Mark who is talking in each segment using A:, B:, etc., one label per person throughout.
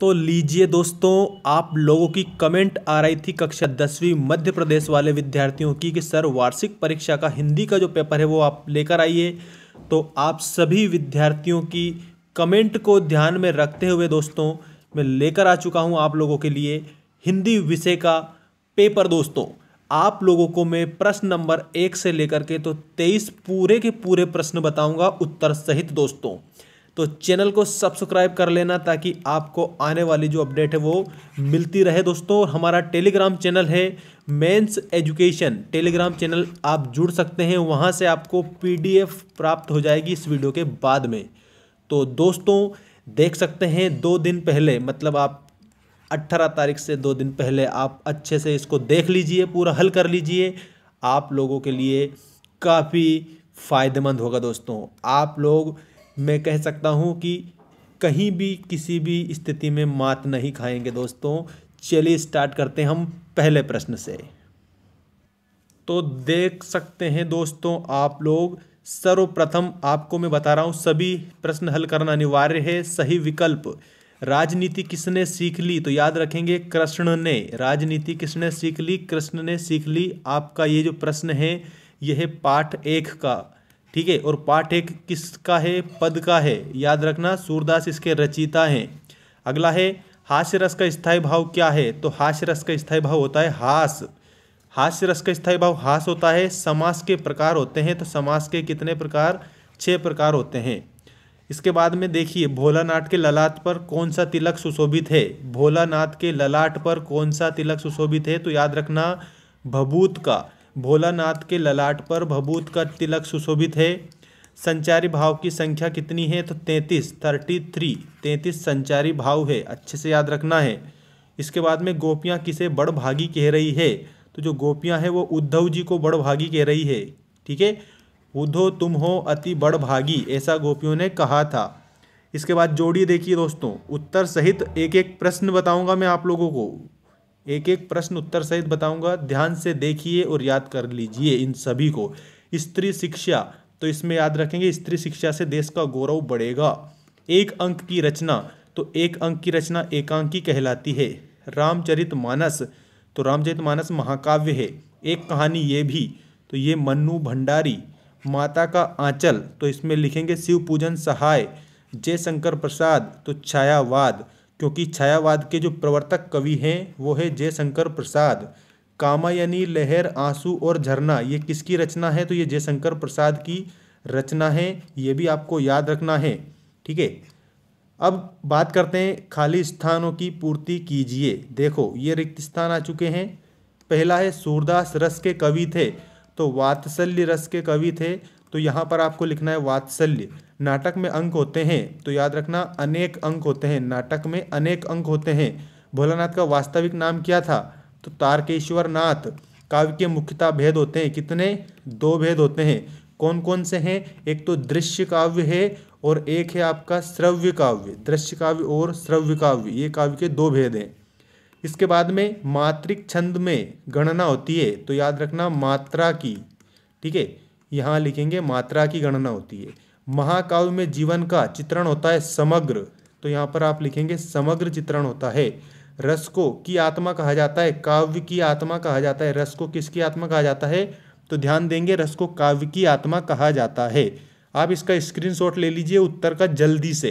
A: तो लीजिए दोस्तों आप लोगों की कमेंट आ रही थी कक्षा दसवीं मध्य प्रदेश वाले विद्यार्थियों की कि सर वार्षिक परीक्षा का हिंदी का जो पेपर है वो आप लेकर आइए तो आप सभी विद्यार्थियों की कमेंट को ध्यान में रखते हुए दोस्तों मैं लेकर आ चुका हूँ आप लोगों के लिए हिंदी विषय का पेपर दोस्तों आप लोगों को मैं प्रश्न नंबर एक से लेकर के तो तेईस पूरे के पूरे प्रश्न बताऊँगा उत्तर सहित दोस्तों तो चैनल को सब्सक्राइब कर लेना ताकि आपको आने वाली जो अपडेट है वो मिलती रहे दोस्तों और हमारा टेलीग्राम चैनल है मेंस एजुकेशन टेलीग्राम चैनल आप जुड़ सकते हैं वहाँ से आपको पीडीएफ प्राप्त हो जाएगी इस वीडियो के बाद में तो दोस्तों देख सकते हैं दो दिन पहले मतलब आप अट्ठारह तारीख से दो दिन पहले आप अच्छे से इसको देख लीजिए पूरा हल कर लीजिए आप लोगों के लिए काफ़ी फ़ायदेमंद होगा दोस्तों आप लोग मैं कह सकता हूँ कि कहीं भी किसी भी स्थिति में मात नहीं खाएंगे दोस्तों चलिए स्टार्ट करते हैं हम पहले प्रश्न से तो देख सकते हैं दोस्तों आप लोग सर्वप्रथम आपको मैं बता रहा हूँ सभी प्रश्न हल करना अनिवार्य है सही विकल्प राजनीति किसने सीख ली तो याद रखेंगे कृष्ण ने राजनीति किसने सीख ली कृष्ण ने सीख ली आपका ये जो प्रश्न है यह पाठ एक का ठीक है और पाठ एक किसका है पद का है याद रखना सूरदास इसके रचिता हैं अगला है हास्य रस का स्थायी भाव क्या है तो हास्य रस का स्थायी भाव होता है हास हास्य रस का स्थायी भाव हास होता है समास के प्रकार होते हैं तो समास के कितने प्रकार छः प्रकार होते हैं इसके बाद में देखिए भोलानाथ के ललाट पर कौन सा तिलक सुशोभित है भोलानाथ के ललाट पर कौन सा तिलक सुशोभित है तो याद रखना भभूत का भोलानाथ के ललाट पर भभूत का तिलक सुशोभित है संचारी भाव की संख्या कितनी है तो तैंतीस थर्टी थ्री तैंतीस संचारी भाव है अच्छे से याद रखना है इसके बाद में गोपियाँ किसे बड़भागी कह रही है तो जो गोपियाँ हैं वो उद्धव जी को बड़भागी कह रही है ठीक है उद्धो तुम हो अति बड़भागी ऐसा गोपियों ने कहा था इसके बाद जोड़ी देखिए दोस्तों उत्तर सहित एक एक प्रश्न बताऊंगा मैं आप लोगों को एक एक प्रश्न उत्तर सहित बताऊंगा ध्यान से देखिए और याद कर लीजिए इन सभी को स्त्री शिक्षा तो इसमें याद रखेंगे स्त्री शिक्षा से देश का गौरव बढ़ेगा एक अंक की रचना तो एक अंक की रचना एकांकी कहलाती है रामचरित मानस तो रामचरित मानस महाकाव्य है एक कहानी ये भी तो ये मन्नू भंडारी माता का आंचल तो इसमें लिखेंगे शिव पूजन सहाय जयशंकर प्रसाद तो छायावाद क्योंकि छायावाद के जो प्रवर्तक कवि हैं वो है जयशंकर प्रसाद कामायनी लहर आंसू और झरना ये किसकी रचना है तो ये जयशंकर प्रसाद की रचना है ये भी आपको याद रखना है ठीक है अब बात करते हैं खाली स्थानों की पूर्ति कीजिए देखो ये रिक्त स्थान आ चुके हैं पहला है सूरदास रस के कवि थे तो वात्सल्य रस के कवि थे तो यहाँ पर आपको लिखना है वात्सल्य नाटक में अंक होते हैं तो याद रखना अनेक अंक होते हैं नाटक में अनेक अंक होते हैं भोलानाथ का वास्तविक नाम क्या था तो तारकेश्वर नाथ काव्य के मुख्यतः भेद होते हैं कितने दो भेद होते हैं कौन कौन से हैं एक तो दृश्य काव्य है और एक है आपका श्रव्य काव्य दृश्य काव्य और श्रव्य काव्य ये काव्य के दो भेद हैं इसके बाद में मात्रिक छंद में गणना होती है तो याद रखना मात्रा की ठीक है यहाँ लिखेंगे मात्रा की गणना होती है महाकाव्य में जीवन का चित्रण होता है समग्र तो यहाँ पर आप लिखेंगे समग्र चित्रण होता है रस को की आत्मा कहा जाता है काव्य की आत्मा कहा जाता है रस को किसकी आत्मा कहा जाता है तो ध्यान देंगे रस को काव्य की आत्मा कहा जाता है आप इसका स्क्रीनशॉट ले लीजिए उत्तर का जल्दी से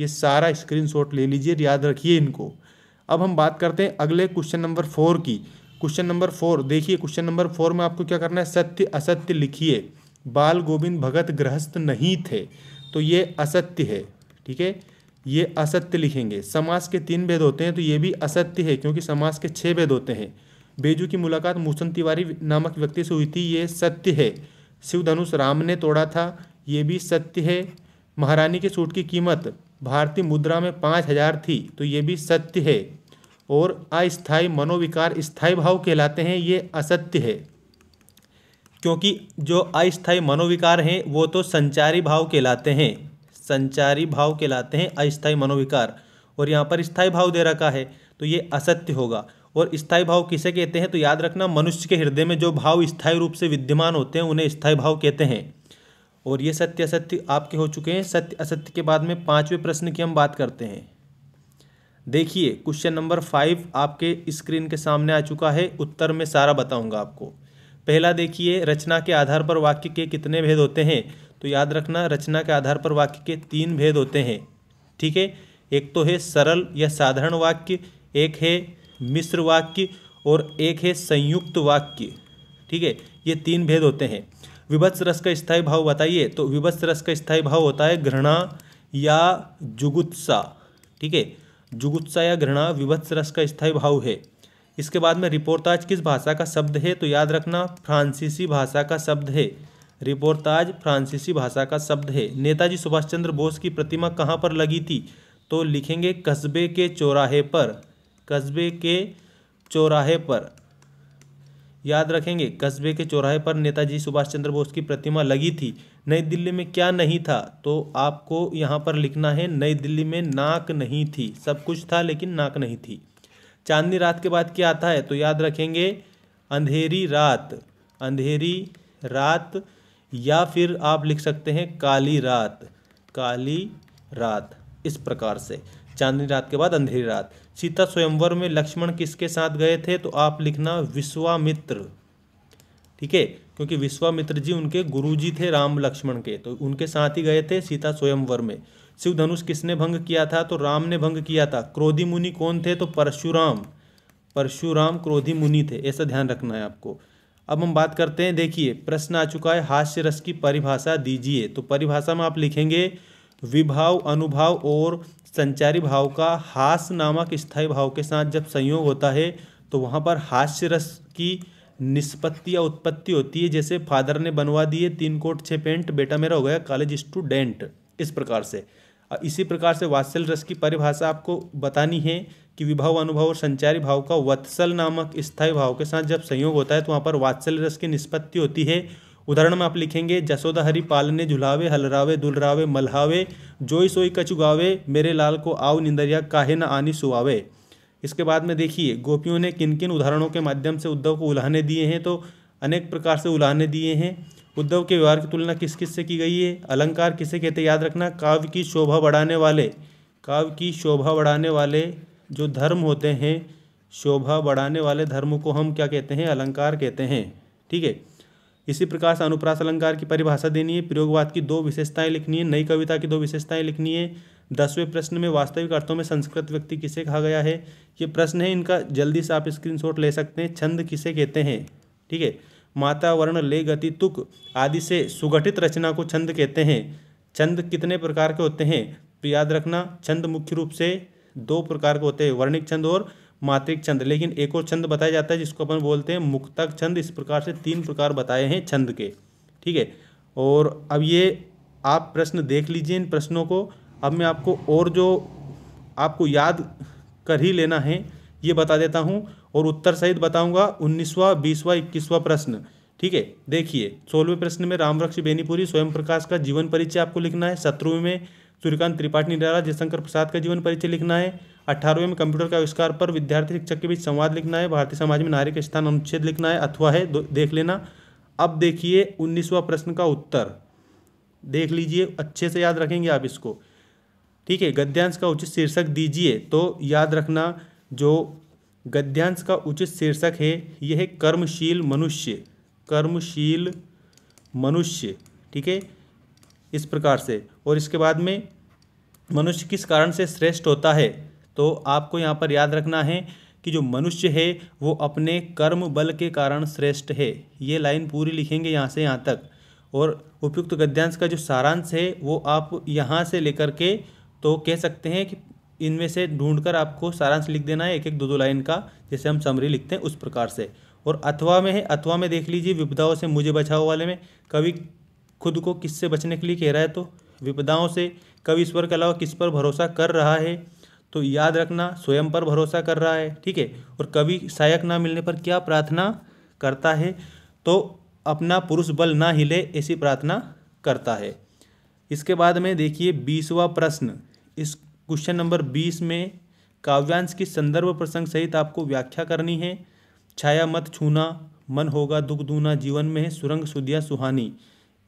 A: ये सारा स्क्रीनशॉट ले लीजिए याद रखिए इनको अब हम बात करते हैं अगले क्वेश्चन नंबर फोर की क्वेश्चन नंबर फोर देखिए क्वेश्चन नंबर फोर में आपको क्या करना है सत्य असत्य लिखिए बाल गोविंद भगत गृहस्थ नहीं थे तो ये असत्य है ठीक है ये असत्य लिखेंगे समाज के तीन भेद होते हैं तो ये भी असत्य है क्योंकि समाज के छः भेद होते हैं बेजू की मुलाकात मूसन तिवारी नामक व्यक्ति से हुई थी ये सत्य है शिव धनुष राम ने तोड़ा था ये भी सत्य है महारानी के सूट की कीमत भारतीय मुद्रा में पाँच हजार थी तो ये भी सत्य है और अस्थाई मनोविकार स्थाई भाव कहलाते हैं ये असत्य है क्योंकि जो अस्थायी मनोविकार हैं वो तो संचारी भाव कहलाते हैं संचारी भाव कहलाते हैं अस्थाई मनोविकार और यहाँ पर स्थायी भाव दे रखा है तो ये असत्य होगा और स्थाई भाव किसे कहते हैं तो याद रखना मनुष्य के हृदय में जो भाव स्थायी रूप से विद्यमान होते हैं उन्हें स्थाई भाव कहते हैं और ये सत्य असत्य आपके हो चुके हैं सत्य असत्य के बाद में पाँचवें प्रश्न की हम बात करते हैं देखिए क्वेश्चन नंबर फाइव आपके स्क्रीन के सामने आ चुका है उत्तर में सारा बताऊंगा आपको पहला देखिए रचना के आधार पर वाक्य के कितने भेद होते हैं तो याद रखना रचना के आधार पर वाक्य के तीन भेद होते हैं ठीक है एक तो है सरल या साधारण वाक्य एक है मिश्र वाक्य और एक है संयुक्त वाक्य ठीक है ये तीन भेद होते हैं विभत्स रस का स्थायी भाव बताइए तो विभत्स रस का स्थायी भाव होता है घृणा या जुगुत्सा ठीक है जुगुत्सा या घृणा विभत्स रस का स्थायी भाव है इसके बाद में रिपोर्ताज किस भाषा का शब्द है तो याद रखना फ्रांसीसी भाषा का शब्द है रिपोर्ताज फ्रांसीसी भाषा का शब्द है नेताजी सुभाष चंद्र बोस की प्रतिमा कहाँ पर लगी थी तो लिखेंगे कस्बे के चौराहे पर कस्बे के चौराहे पर याद रखेंगे कस्बे के चौराहे पर नेताजी सुभाष चंद्र बोस की प्रतिमा लगी थी नई दिल्ली में क्या नहीं था तो आपको यहाँ पर लिखना है नई दिल्ली में नाक नहीं थी सब कुछ था लेकिन नाक नहीं थी चांदनी रात के बाद क्या आता है तो याद रखेंगे अंधेरी रात अंधेरी रात या फिर आप लिख सकते हैं काली रात काली रात इस प्रकार से चांदनी रात के बाद अंधेरी रात सीता स्वयंवर में लक्ष्मण किसके साथ गए थे तो आप लिखना विश्वामित्र ठीक है क्योंकि विश्वामित्र जी उनके गुरु जी थे राम लक्ष्मण के तो उनके साथ ही गए थे सीता स्वयंवर में शिव धनुष किसने भंग किया था तो राम ने भंग किया था क्रोधी मुनि कौन थे तो परशुराम परशुराम क्रोधी मुनि थे ऐसा ध्यान रखना है आपको अब हम बात करते हैं देखिए प्रश्न आ चुका है हास्य रस की परिभाषा दीजिए तो परिभाषा में आप लिखेंगे विभाव अनुभाव और संचारी भाव का हास नामक स्थायी भाव के साथ जब संयोग होता है तो वहाँ पर हास्य रस की निष्पत्ति या उत्पत्ति होती है जैसे फादर ने बनवा दिए तीन कोट छः पेंट बेटा मेरा हो गया कॉलेज स्टूडेंट इस प्रकार से इसी प्रकार से वात्सल रस की परिभाषा आपको बतानी है कि विभव अनुभव और संचारी भाव का वत्सल नामक स्थायी भाव के साथ जब संयोग होता है तो वहाँ पर वात्सल रस की निष्पत्ति होती है उदाहरण में आप लिखेंगे जसोदा हरि पालने झुलावे हलरावे दुलरावे मल्हावे जोई सोई कचुगावे मेरे लाल को आव निंदरिया काहे न आनी सुहावे इसके बाद में देखिए गोपियों ने किन किन उदाहरणों के माध्यम से उद्धव को उल्हाने दिए हैं तो अनेक प्रकार से उल्हाने दिए हैं उद्धव के व्यवहार की तुलना किस किस से की गई है अलंकार किसे कहते याद रखना काव्य की शोभा बढ़ाने वाले काव्य की शोभा बढ़ाने वाले जो धर्म होते हैं शोभा बढ़ाने वाले धर्म को हम क्या कहते हैं अलंकार कहते हैं ठीक है इसी प्रकार से अनुप्रास अलंकार की परिभाषा देनी है प्रयोगवाद की दो विशेषताएं लिखनी है नई कविता की दो विशेषताएं लिखनी है दसवें प्रश्न में वास्तविक अर्थों में संस्कृत व्यक्ति किसे कहा गया है ये प्रश्न है इनका जल्दी से आप स्क्रीनशॉट ले सकते हैं छंद किसे कहते हैं ठीक है माता वर्ण ले गति तुक आदि से सुगठित रचना को छंद कहते हैं छंद कितने प्रकार के होते हैं तो याद रखना छंद मुख्य रूप से दो प्रकार के होते हैं वर्णिक छंद और मात्रिक छंद लेकिन एक और छंद बताया जाता है जिसको अपन बोलते हैं मुक्तक छंद इस प्रकार से तीन प्रकार बताए हैं छंद के ठीक है और अब ये आप प्रश्न देख लीजिए इन प्रश्नों को अब मैं आपको और जो आपको याद कर ही लेना है ये बता देता हूँ और उत्तर सहित बताऊँगा उन्नीसवा बीसवा इक्कीसवा प्रश्न ठीक है देखिए सोलहवें प्रश्न में रामवृक्ष बेनीपुरी स्वयं प्रकाश का जीवन परिचय आपको लिखना है सत्रहवें में सूर्यकांत त्रिपाठी निराला जयशंकर प्रसाद का जीवन परिचय लिखना है अठारहवें में कंप्यूटर के आविष्कार पर विद्यार्थी शिक्षक के बीच संवाद लिखना है भारतीय समाज में नारी के स्थान अनुच्छेद लिखना है अथवा है देख लेना अब देखिए उन्नीसवा प्रश्न का उत्तर देख लीजिए अच्छे से याद रखेंगे आप इसको ठीक है गद्यांश का उचित शीर्षक दीजिए तो याद रखना जो गद्यांश का उचित शीर्षक है यह है कर्मशील मनुष्य कर्मशील मनुष्य ठीक है इस प्रकार से और इसके बाद में मनुष्य किस कारण से श्रेष्ठ होता है तो आपको यहाँ पर याद रखना है कि जो मनुष्य है वो अपने कर्म बल के कारण श्रेष्ठ है ये लाइन पूरी लिखेंगे यहाँ से यहाँ तक और उपयुक्त गद्यांश का जो सारांश है वो आप यहाँ से लेकर के तो कह सकते हैं कि इनमें से ढूंढकर आपको सारांश लिख देना है एक एक दो दो लाइन का जैसे हम समरी लिखते हैं उस प्रकार से और अथवा में है अथवा में देख लीजिए विपदाओं से मुझे बचाओ वाले में कवि खुद को किससे बचने के लिए कह रहा है तो विपदाओं से कवि ईश्वर के अलावा किस पर भरोसा कर रहा है तो याद रखना स्वयं पर भरोसा कर रहा है ठीक है और कभी सहायक ना मिलने पर क्या प्रार्थना करता है तो अपना पुरुष बल ना हिले ऐसी प्रार्थना करता है इसके बाद में देखिए बीसवा प्रश्न इस क्वेश्चन नंबर बीस में काव्यांश की संदर्भ प्रसंग सहित आपको व्याख्या करनी है छाया मत छूना मन होगा दुख दूना जीवन में है सुरंग सुदिया सुहानी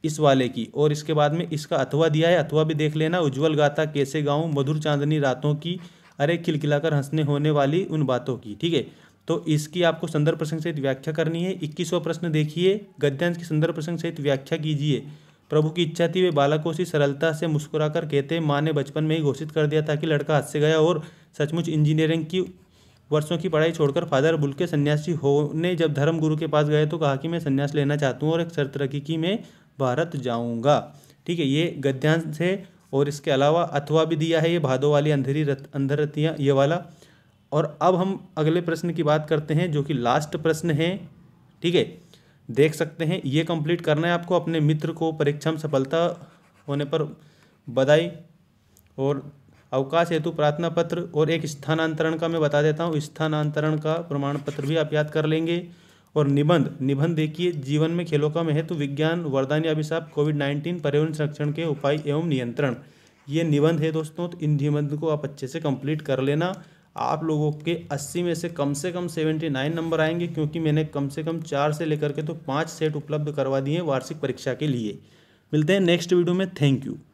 A: इस वाले की और इसके बाद में इसका अथवा दिया है अथवा भी देख लेना उज्जवल गाथा कैसे गाऊँ मधुर चांदनी रातों की अरे खिलखिलाकर हंसने होने वाली उन बातों की ठीक है तो इसकी आपको संदर्भ प्रसंग सहित व्याख्या करनी है इक्कीसवा प्रश्न देखिए गद्यांश की संदर्भ प्रसंग सहित व्याख्या कीजिए प्रभु की इच्छा थी वे बालकों से सरलता से मुस्कुराकर कहते माँ ने बचपन में ही घोषित कर दिया था कि लड़का हाथ से गया और सचमुच इंजीनियरिंग की वर्षों की पढ़ाई छोड़कर फादर बुल के सन्यासी होने जब धर्म गुरु के पास गए तो कहा कि मैं सन्यास लेना चाहता हूँ और एक शर्त रखी कि मैं भारत जाऊँगा ठीक है ये गद्यांश है और इसके अलावा अथवा भी दिया है ये भादो वाली अंधेरी रत अंधर रतियाँ ये वाला और अब हम अगले प्रश्न की बात करते हैं जो कि लास्ट प्रश्न है ठीक है देख सकते हैं ये कंप्लीट करना है आपको अपने मित्र को परीक्षा में सफलता होने पर बधाई और अवकाश हेतु प्रार्थना पत्र और एक स्थानांतरण का मैं बता देता हूँ स्थानांतरण का प्रमाण पत्र भी आप याद कर लेंगे और निबंध निबंध देखिए जीवन में खेलों का महत्व विज्ञान वरदान या अभिशाप कोविड नाइन्टीन पर्यावरण संरक्षण के उपाय एवं नियंत्रण ये निबंध है दोस्तों तो इन निबंध को आप अच्छे से कंप्लीट कर लेना आप लोगों के 80 में से कम से कम 79 नंबर आएंगे क्योंकि मैंने कम से कम चार से लेकर के तो पाँच सेट उपलब्ध करवा दिए वार्षिक परीक्षा के लिए मिलते हैं नेक्स्ट वीडियो में थैंक यू